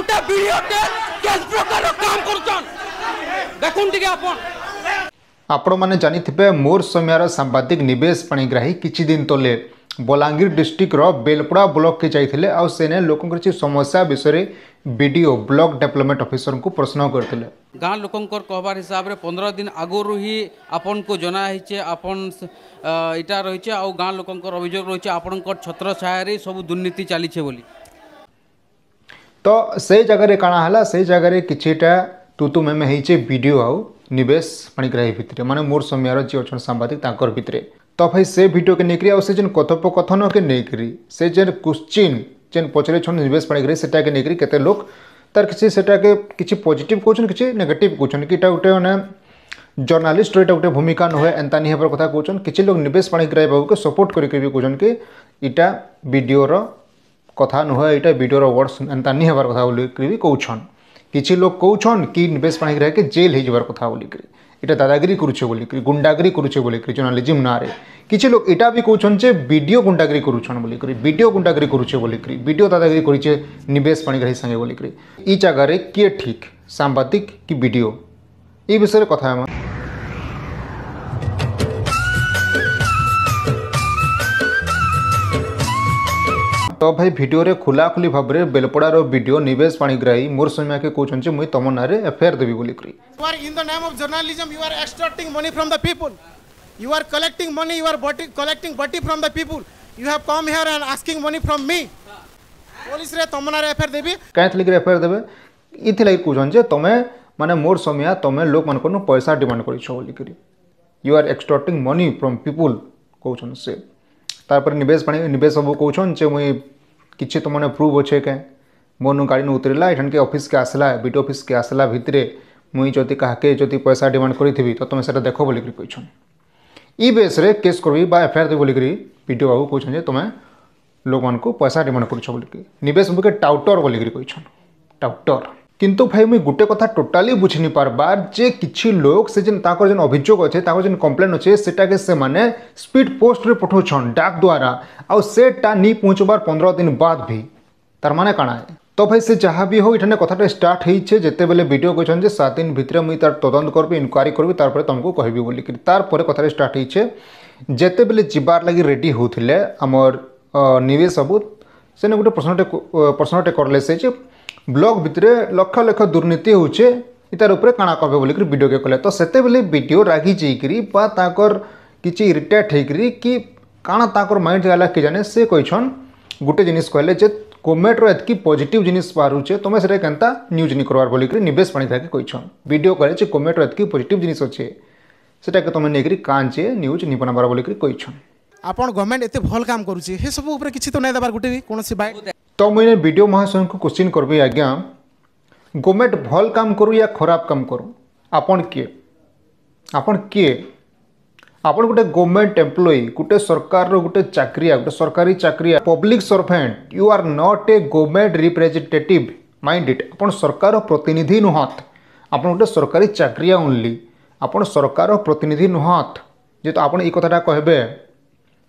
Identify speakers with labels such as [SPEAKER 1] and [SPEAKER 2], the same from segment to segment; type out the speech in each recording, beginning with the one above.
[SPEAKER 1] গোটা ভিডিওতে କେନ୍ ପ୍ରକାର କାମ କରୁଛନ୍ ଦେଖୁନ୍ ଟିକେ ଆପଣ
[SPEAKER 2] ଆପଣମାନେ ଜାଣିଥିବେ ମୋର ସମୟର ସାମ୍ବାଦିକ ନିବେଶ ପାଣିଗ୍ରାହୀ କିଛି ଦିନ ତଳେ ବଲାଙ୍ଗୀର ଡିଷ୍ଟ୍ରିକ୍ଟର ବେଲପଡ଼ା ବ୍ଲକ୍କେ ଯାଇଥିଲେ ଆଉ ସେନେ ଲୋକଙ୍କର କିଛି ସମସ୍ୟା ବିଷୟରେ B D O block development ଅଫିସରଙ୍କୁ ପ୍ରଶ୍ନ କରିଥିଲେ
[SPEAKER 1] ଗାଁ ଲୋକଙ୍କର କହବାର ହିସାବରେ ପନ୍ଦର ଦିନ ଆଗରୁ ହିଁ ଆପଣଙ୍କୁ ଜଣା ହେଇଛେ ଆପଣ ଏଇଟା ରହିଛେ ଆଉ ଗାଁ ଲୋକଙ୍କର ଅଭିଯୋଗ ରହିଛେ ଆପଣଙ୍କର ଛତ୍ର ଛାୟାରେ ସବୁ ଦୁର୍ନୀତି ଚାଲିଛେ ବୋଲି
[SPEAKER 2] तो से जगह कण है से जगह किटा तु तुम आम हो नवेश पाणिग्राही भितर मैंने मोर समय जी अच्छा सांबादिकर तो भाई से भिडियो के नहींक्री आज जेन कथोपकथन के नहींक्र से जेन क्वेश्चिन जेन पचारेश पाणिग्राही सेटा के नहींक्री के लोक तार किसी सेटा किसी पजिट कौन किसी नेगेट कौन कि गोटे मैंने जर्नालीस्ट रहा गोटे भूमिका नुहे एंता नहीं हेबर कौन किसी लोक नवेश पाणिग्राही बाबू के सपोर्ट करके भी कौन कि इटा भिडर কথা নুহে ଏଇଟା ଭିଡ଼ିଓର ୱାର୍ଡ଼ସ୍ ଏନ୍ତା ନି ହେବାର କଥା ବୋଲିକରି ବି কৌছন କିଛି ଲୋକ କହୁଛନ୍ କି ବେଶ ପାଣିକି ରହିକି ଜେଲ୍ ହେଇଯିବାର କଥା ବୋଲିକରି এটা দাদাগিরি করুছে বলি গুন্ডাগিরি করুছে বলি জার্নালিজম নারে কিছু লোক এটা বি কৌছন যে ভিডিও গুন্ডাগিরি করুছন বলি ভিডিও গুন্ডাগিরি করুছে বলি ভিডিও দাদাগিরি করছে নিবেশ পাণিগ্রাহী সঙ্গে বলি এই জায়গায় কি ঠিক সাংবাদিক কি ভিডিও এই বিষয়ে কথা আমার ତ ଭାଇ ଭିଡ଼ିଓରେ ଖୋଲାଖୋଲି ଭାବରେ ବେଲପଡ଼ାର ଭିଡ଼ିଓ ନିବେଶ ପାଣିଗ୍ରାହୀ ମୋର ସୌମ୍ୟାକେ କହୁଛନ୍ତି ମୁଇଁ ତମ ନାଁରେ ଏଫଆଇଆର୍ ଦେବି ବୋଲି କରି
[SPEAKER 1] You are in the name of journalism, you are extorting money from the people. You are collecting money, you are body, collecting body from the people. You have come here and asking money from me. Police रे तुम नारे FIR देबी काहे थलिक
[SPEAKER 2] FIR देबे इथि लागि कहजन जे तमे माने मोर समिया तमे लोक मन कोन पैसा डिमांड करिछो बोली करी you are extorting money from people कहछन से तार निवेश पड़े बाबू कौन से मुई कि तुम प्रूफ अच्छे क्या मोनू गाड़ी उतरला इठन के अफिस् के आसला बीट अफिस् के आसला भितर मुई जदि कहके पैसा डिमाण करी तो तुम से देख बोलिक इ बेस रे केस करी एफआईआर दे बोलिकी पीटी बाबू कौन तुम्हें लोक मैं पैसा डिमाण करके निवेश बाबू के टाउटर बोलिकी कौन टाउटर কিন্তু ভাই মুই গোটে কথা টোটালি বুঝিনি পারবা যে কিছু লোক সে যেন তাঁর যেন অভিযোগ অছে তাঁর যেন কমপ্লেন অছে সেটাকে সেমানে স্পিড পোস্টরে পঠাউছন ডাক দ্বারা আউ সেটা নি পৌঁছবার পনেরো দিন বাদ ভি তার মানে কাণায় তো ভাই সে যা বি হোক এখানে কথাটা স্টার্ট হয়েছে যেতবে ভিডিও করছেন যে সাত দিন ভিতরে মুই তার তদন্ত করবি ইনকোয়ারি করবি তারপরে তোমাকে কহবি বলি তারপরে কথাটা স্টার্ট হয়েছে যেতবে যাবার লাগি রেডি হোলে আমার নিবেশ সাবুত সেনে গোটে প্রশ্নটে প্রশ্নটে করলে সে যে ब्लक भितर लक्ष लक्ष दुर्नीति हो तार उपरे काणा कहे बोल के कले तो से बीओ रागिजी कि रिटायर्ड होकर कि काण तक माइंड गला कि जाने से कहीछन गोटे जिनस कहले कमेट्र एतक पजिट जिनस बाहूे तुम्हें से न्यूज नहीं करार बोलिक नवेश पाणी थे कहीछन भिडियो कहे कमेट्र एतक पजिट जिनस तुम से तुम्हें नहीं करे न्यूज नहीं बनाबार बोलिक
[SPEAKER 1] आप गवर्नमेंट एत भल काम करुच्चे सब किसी तो नहीं देवार गोटे भी कौन बाइट
[SPEAKER 2] ତ ମୁଇଁ ବିଡ଼ିଓ ମହାଶୟଙ୍କୁ କୋଶ୍ଚିନ୍ କରବି ଆଜ୍ଞା ଗଭର୍ଣ୍ଣମେଣ୍ଟ ଭଲ କାମ କରୁ ୟା ଖରାପ କାମ କରୁ ଆପଣ କିଏ ଆପଣ କିଏ ଆପଣ ଗୋଟେ ଗଭର୍ଣ୍ଣମେଣ୍ଟ ଏମ୍ପ୍ଲୟି ଗୋଟେ ସରକାରର ଗୋଟେ ଚାକିରିଆ ଗୋଟେ ସରକାରୀ ଚାକିରିଆ public servant you are not a government representative mind it ଆପଣ ସରକାରର ପ୍ରତିନିଧି ନୁହଁତ ଆପଣ ଗୋଟେ ସରକାରୀ ଚାକିରିଆ ଓନ୍ଲି ଆପଣ ସରକାରର ପ୍ରତିନିଧି ନୁହଁତ ଯେହେତୁ ଆପଣ ଏଇ କଥାଟା କହିବେ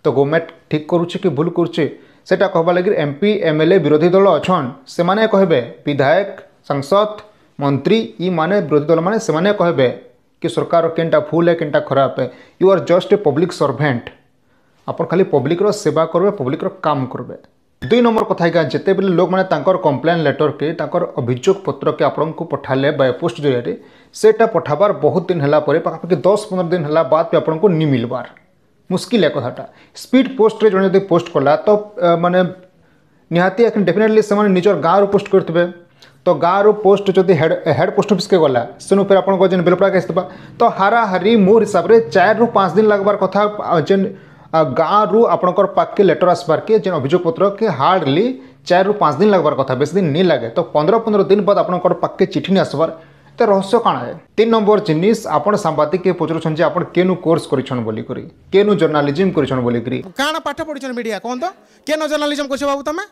[SPEAKER 2] ତ ଗଭର୍ଣ୍ଣମେଣ୍ଟ ଠିକ୍ କରୁଛି କି ଭୁଲ କରୁଛି সেটা কহবা লাগি এমপি এমএলএ বিরোধী দল অছন সেমানে কহবে বিধায়ক সাংসদ মন্ত্রী ই মানে বিরোধী विरोधी दल मैंने कहे कि सरकार केनटा भूल है किनटा खराब है you are just a public servant आप खाली पब्लिक सेवा करेंगे पब्लिक काम करेंगे दुई नंबर कथ आज जिते बिल लोक मैंने कम्प्लेन लेटर के अभोग पत्र के पठाले बाय पोस्ट जरिए सेटा पठाबार बहुत दिन है पाखापाखि दस पंद्रह दिन है बाद भी आपको नहीं मिलबार मुस्किल है कथा स्पीड पोस्ट जो जो पोस्ट कला तो मैंने निहाती डेफिनेटली से निजर गाँव रू पोस्ट करेंगे तो गाँव रू पोस्ट जो हेड हेड पोस्ट ऑफिस के गला से जेन बेलपड़ा के आ तो हाराहारी मोर हिसाब से चार रू पाँच दिन लगभग कथ जेन गाँव रू आपर पाके लेटर आसबार के जेन अभोग पत्र के हार्डली चार रू पाँच दिन लगभग कथ बेस दिन नहीं लगे तो पंद्रह पंद्रह दिन बाद आपके चिठी नहीं आसबार তো রহস্য কাଣା ଏ ତିନି ନମ୍ବର ଜିନିଷ ଆପଣ ସାମ୍ବାଦିକ ପଚାରୁଛନ୍ତି ଯେ ଆପଣ କେନୁ କୋର୍ସ କରିଛନ୍ ବୋଲିକରି କେନୁ ଜର୍ଣ୍ଣାଲିଜିମ୍ କରିଛନ୍ ବୋଲିକରି
[SPEAKER 1] କାଣା ପାଠ ପଢ଼ିଛନ୍ ମିଡ଼ିଆ କୁହନ୍ତ କେନ ଜର୍ଣ୍ଣାଲିଜିମ୍ କରିଛ ବାବୁ ତମେ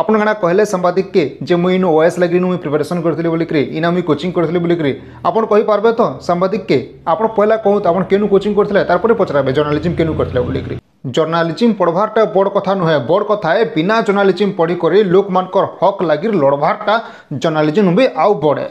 [SPEAKER 2] ଆପଣ କାଣା କହିଲେ ସାମ୍ବାଦିକକେ ଯେ ମୁଇଁ ଇନୁ ଓଏସ୍ ଲାଗି ମୁଇଁ ପ୍ରିପାରେସନ୍ କରିଥିଲି ବୋଲିକରି ଇନା ମୁଇଁ କୋଚିଂ କରିଥିଲି ବୋଲିକରି ଆପଣ କହିପାରିବେ ତ ସାମ୍ବାଦିକକେ ଆପଣ ପହିଲା କହନ୍ତୁ ଆପଣ କେନୁ କୋଚିଂ କରିଥିଲେ ତାପରେ ପଚରାବେ ଜର୍ଣ୍ଣାଲିଜିମ୍ କେନୁ କରିଥିଲେ ବୋଲିକରି জর্নালিজিম পড়বারটা বড় কথা নুহে বড় কথা এ বিনা জর্নালিজিম পড়ি করে লোকমানকর হক লাগি লড়বারটা জর্নালিজিম বি আউ বড়ে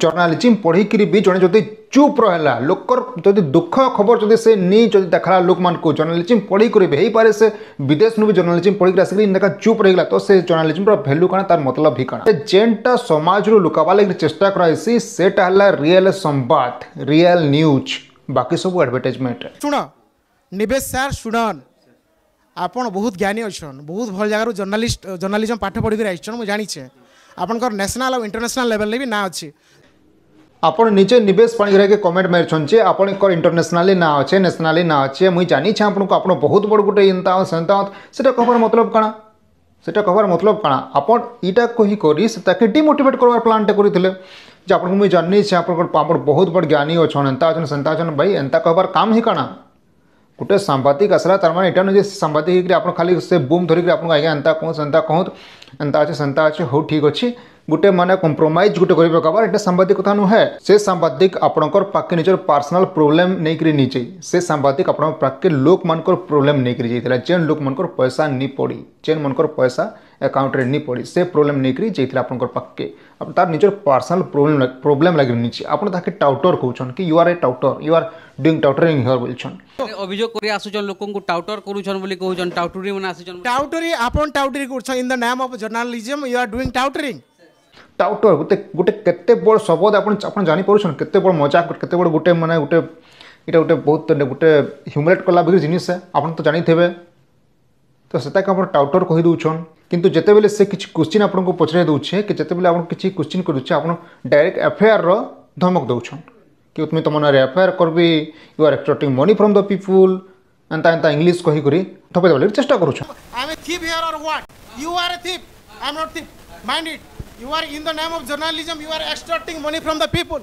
[SPEAKER 2] ଜର୍ଣ୍ଣାଲିଜିମ୍ ପଢ଼ିକିରି ବି ଜଣେ ଯଦି ଚୁପ୍ ରହିଲା ଲୋକର ଯଦି ଦୁଃଖ ଖବର ଯଦି ସେ ନେଇ ଯଦି ଦେଖାଲା ଲୋକମାନଙ୍କୁ ଜର୍ଣ୍ଣାଲିଜିମ୍ ପଢ଼ିକରି ବି ହେଇପାରେ ସେ ବିଦେଶରୁ ବି ଜର୍ଣ୍ଣାଲିଜିମ୍ ପଢ଼ିକିରି ଆସିକିରି ଇନ୍ଦେକା ଚୁପ୍ ରହିଗଲା ତ ସେ ଜର୍ଣ୍ଣାଲିଜିମ୍ର ଭ୍ୟାଲ୍ୟୁ କାଣା ତାର ମତଲବ ବି କାଣା ଯେନ୍ଟା ସମାଜରୁ ଲୁକାବା ଲାଗି ଚେଷ୍ଟା କରାହେସି ସେଟା ହେଲା ରିଏଲ୍ ସମ୍ବାଦ ରିଏଲ୍ ନ୍ୟୁଜ୍ ବାକି ସବୁ ଆଡ଼ଭର୍ଟାଇଜମେଣ୍ଟ
[SPEAKER 1] ଶୁଣ ନିବେଶ ସାର୍ ଶୁଣନ୍ ଆପଣ ବହୁତ ଜ୍ଞାନୀ ଅଛନ୍ ବହୁତ ଭଲ ଜାଗାରୁ ଜର୍ଣ୍ଣାଲିଷ୍ଟ ଜର୍ଣ୍ଣାଲିଜମ୍ ପାଠ ପଢ଼ିକିରି ଆସିଛନ୍ ମୁଁ ଜାଣିଛେ ଆପଣଙ୍କର ନ୍ୟାସନାଲ୍ ଆଉ ଇଣ୍ଟରନ୍ୟାସନାଲ୍ ଲେଭେଲ୍ରେ ବି ନାଁ ଅଛି ଆପଣ ନିଜେ ନିବେଶ ପାଣିଗ୍ରାହୀକେ କମେଣ୍ଟ ମାରିଛନ୍ ଯେ
[SPEAKER 2] ଆପଣଙ୍କର ଇଣ୍ଟରନ୍ୟାସନାଲି ନାଁ ଅଛେ ନ୍ୟାସନାଲି ନାଁ ଅଛେ ମୁଇଁ ଜାଣିଛେ ଆପଣଙ୍କୁ ଆପଣ ବହୁତ ବଡ଼ ଗୋଟେ ଏନ୍ତା ସେନ୍ତା ସେଟା କହିବାର ମତଲବ କାଣା সেটা কহবার মতলব কাণা আপন ইটা কহি করি তাকে ডিমোটিভেট করবার প্লানটা করেছিল যে আপনার মুই জানি সে আপনার আপনার বহুত বড় জ্ঞানী অছন এন্তা অছন সেন্তা অছন ভাই এন্তা কহবার কাম হি কাণা গোটে সাংবাদিক আসলা তার মানে এটা নয় যে সাংবাদিক হইকি আপনার খালি সে বুম ধরিকি আপনার আজ্ঞা এন্তা কহ সেন্তা কহ এন্তা আছে সেন্তা আছে হো ঠিক অছি গোটে মানে কম্প্রোমাইজ গোটে করে পকাবার এটা সাংবাদিক কথা নুহে সে সাংবাদিক আপনার পাখে নিজের পার্সোনাল প্রোবলেম নেই নিয়ে যাই সে সাংবাদিক আপনার পাখে লোক মানকর প্রোবলেম নেই যাই যেন লোক মানকর পয়সা নি পড়ি যেন মানকর পয়সা আকাউন্টরে নি পড়ি সে প্রোবলেম নেই যাই আপনার পাখে তার নিজের পার্সোনাল প্রোবলেম প্রোবলেম লাগি নিয়েছে আপনার তাকে টাউটর কৌছন কি you are a touter you are
[SPEAKER 1] doing টাউটরিং হিয়ার বলছন অভিযোগ করে আসুছন লোকଙ୍କୁ টাউটর করুছন বলি কহুছন টাউটুরি মানে আসুছন টাউটুরি আপন টাউটুরি করছন in the name of journalism you are doing টাউটরিং
[SPEAKER 2] ଟାଉଟର ଗୋଟେ ଗୋଟେ କେତେ ବଡ଼ ଶବ୍ଦ ଆପଣ ଆପଣ ଜାଣିପାରୁଛନ୍ କେତେ ବଡ଼ ମଜାକ କେତେ ବଡ଼ ଗୋଟେ ମାନେ ଗୋଟେ ଏଇଟା ଗୋଟେ ବହୁତ ଗୋଟେ ହ୍ୟୁମିଲେଟ୍ କଲା ବୋଲି ଜିନିଷ ଆପଣ ତ ଜାଣିଥିବେ ତ ସେଟାକୁ ଆପଣ ଟାଉଟର କହିଦେଉଛନ୍ କିନ୍ତୁ ଯେତେବେଳେ ସେ କିଛି କୋଶ୍ଚିନ୍ ଆପଣଙ୍କୁ ପଚାରି ଦେଉଛେ କି ଯେତେବେଳେ ଆପଣ କିଛି କୋଶ୍ଚିନ୍ କରୁଛେ ଆପଣ ଡାଇରେକ୍ଟ ଏଫଆଇଆର୍ର ଧମକ ଦେଉଛନ୍ କି ତୁମେ ତୁମ ନାଁରେ ଏଫଆଇଆର୍ କରିବି you are extracting money from the people ଏନ୍ତା ଏନ୍ତା ଇଂଲିଶ କହିକରି ଠପେଇ ଦେବାକୁ ଚେଷ୍ଟା କରୁଛନ୍
[SPEAKER 1] I am a thief here or what you are thief I am not thief mind it You are in the name of journalism, you are extracting money from the people.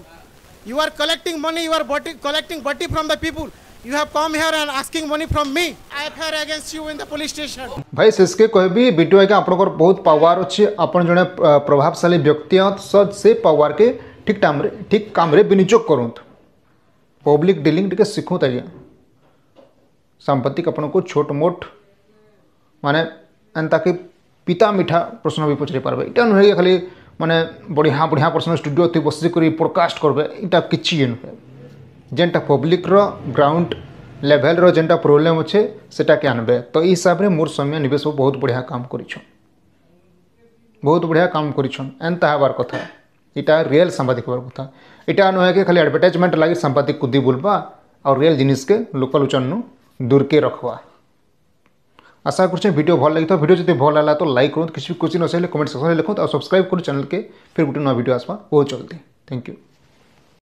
[SPEAKER 1] You are collecting money, you are body, collecting body from the people. You have come here and asking money from me. I have against you in the police station.
[SPEAKER 2] भाई सेसके कहबी video आगे आपनकर बहुत power अछि आपण जने प्रभावशाली व्यक्ति हत सद से पावर के ठीक टाइम रे ठीक काम रे विनियोग करंत पब्लिक डीलिंग टिके सिखोत संपत्ति सांपत्तिक आपण को छोट मोट माने एंता कि ପିତା ମିଠା ପ୍ରଶ୍ନ ବି ପଚାରି ପାର୍ବେ ଇଟା ନୁହେଁ ଖାଲି ମାନେ ବଢ଼ିଆ ବଢ଼ିଆ ପ୍ରଶ୍ନ ଷ୍ଟୁଡ଼ିଓ ଥି ବସିକରି ପ୍ରକାଶ କର୍ବେ ଇଟା କିଛି ଇଏ ନୁହେଁ ଯେନ୍ଟା ପବ୍ଲିକ୍ର ଗ୍ରାଉଣ୍ଡ ଲେଭେଲ୍ର ଯେନ୍ଟା ପ୍ରୋବ୍ଲେମ୍ ଅଛେ ସେଟାକେ ଆନ୍ବେ ତ ଏଇ ହିସାବରେ ମୋର ସୌମ୍ୟ ନିବେଶ ବହୁତ ବଢ଼ିଆ କାମ କରିଛନ୍ ବହୁତ ବଢ଼ିଆ କାମ କରିଛନ୍ ଏନ୍ତା ହେବାର କଥା ଇଟା ରିଏଲ୍ ସାମ୍ବାଦିକ ହେବାର କଥା ଇଟା ନୁହେଁ କି ଖାଲି ଆଡ଼ଭର୍ଟାଇଜମେଣ୍ଟ ଲାଗି ସାମ୍ବାଦିକକୁ ଦି ବୁଲବା ଆଉ ରିଏଲ୍ ଜିନିଷକେ ଲୋକଲୋଚନରୁ ଦୂରକେ ରଖବା आशा करें भिडियो भल लगी भिडियो जब भल लगा तो लाइक करूँ किसी भी क्वेश्चन अच्छे कमेंट सेक्शन में लिखो और सब्सक्राइब करूँ चैनल के फिर गोटे नुआ भिडियो आसवा बहुत जल्दी थैंक यू